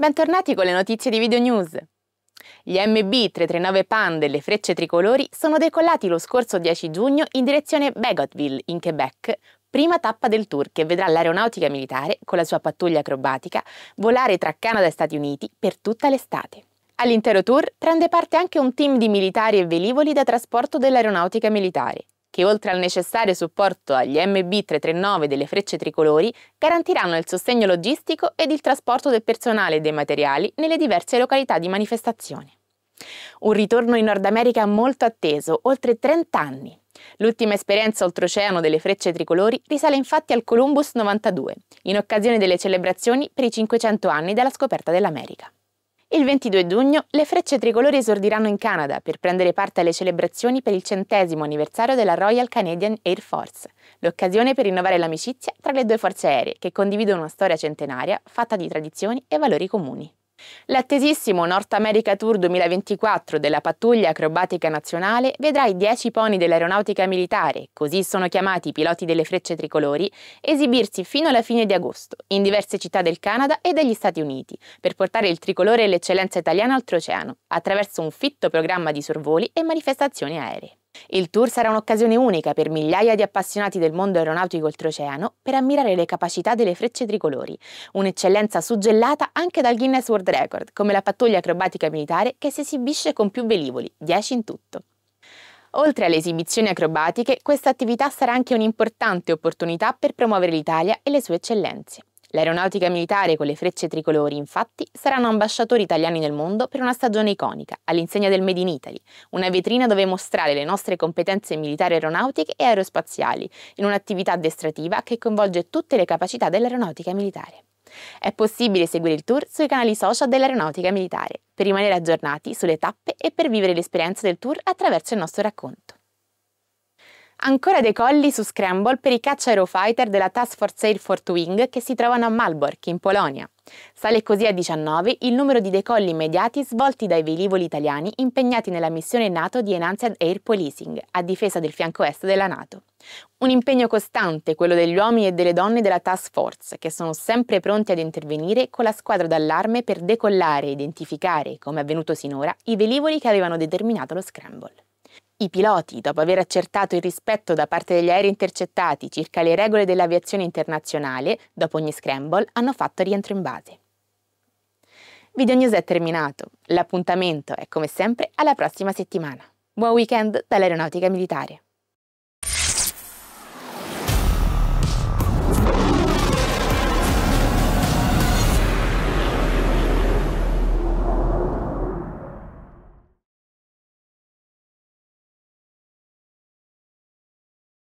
Bentornati con le notizie di Video News. Gli MB339 PAN delle frecce tricolori sono decollati lo scorso 10 giugno in direzione Bagotville, in Quebec, prima tappa del tour che vedrà l'aeronautica militare, con la sua pattuglia acrobatica, volare tra Canada e Stati Uniti per tutta l'estate. All'intero tour prende parte anche un team di militari e velivoli da trasporto dell'aeronautica militare, che oltre al necessario supporto agli MB339 delle frecce tricolori, garantiranno il sostegno logistico ed il trasporto del personale e dei materiali nelle diverse località di manifestazione. Un ritorno in Nord America molto atteso, oltre 30 anni. L'ultima esperienza oltreoceano delle frecce tricolori risale infatti al Columbus 92, in occasione delle celebrazioni per i 500 anni dalla scoperta dell'America. Il 22 giugno le frecce tricolori esordiranno in Canada per prendere parte alle celebrazioni per il centesimo anniversario della Royal Canadian Air Force, l'occasione per rinnovare l'amicizia tra le due forze aeree che condividono una storia centenaria fatta di tradizioni e valori comuni. L'attesissimo North America Tour 2024 della pattuglia acrobatica nazionale vedrà i 10 poni dell'aeronautica militare, così sono chiamati i piloti delle frecce tricolori, esibirsi fino alla fine di agosto in diverse città del Canada e degli Stati Uniti per portare il tricolore e l'eccellenza italiana oltreoceano attraverso un fitto programma di sorvoli e manifestazioni aeree. Il tour sarà un'occasione unica per migliaia di appassionati del mondo aeronautico oltreoceano per ammirare le capacità delle frecce tricolori, un'eccellenza suggellata anche dal Guinness World Record, come la pattuglia acrobatica militare che si esibisce con più velivoli, 10 in tutto. Oltre alle esibizioni acrobatiche, questa attività sarà anche un'importante opportunità per promuovere l'Italia e le sue eccellenze. L'aeronautica militare con le frecce tricolori, infatti, saranno ambasciatori italiani nel mondo per una stagione iconica, all'insegna del Made in Italy, una vetrina dove mostrare le nostre competenze militari aeronautiche e aerospaziali, in un'attività addestrativa che coinvolge tutte le capacità dell'aeronautica militare. È possibile seguire il tour sui canali social dell'aeronautica militare, per rimanere aggiornati sulle tappe e per vivere l'esperienza del tour attraverso il nostro racconto. Ancora dei colli su Scramble per i caccia Eurofighter della Task Force Air Force Wing che si trovano a Malbork, in Polonia. Sale così a 19 il numero di decolli immediati svolti dai velivoli italiani impegnati nella missione NATO di Enhanced Air Policing, a difesa del fianco est della NATO. Un impegno costante, quello degli uomini e delle donne della Task Force, che sono sempre pronti ad intervenire con la squadra d'allarme per decollare e identificare, come avvenuto sinora, i velivoli che avevano determinato lo scramble. I piloti, dopo aver accertato il rispetto da parte degli aerei intercettati circa le regole dell'aviazione internazionale, dopo ogni scramble, hanno fatto rientro in base. Video News è terminato. L'appuntamento è come sempre alla prossima settimana. Buon weekend dall'Aeronautica Militare.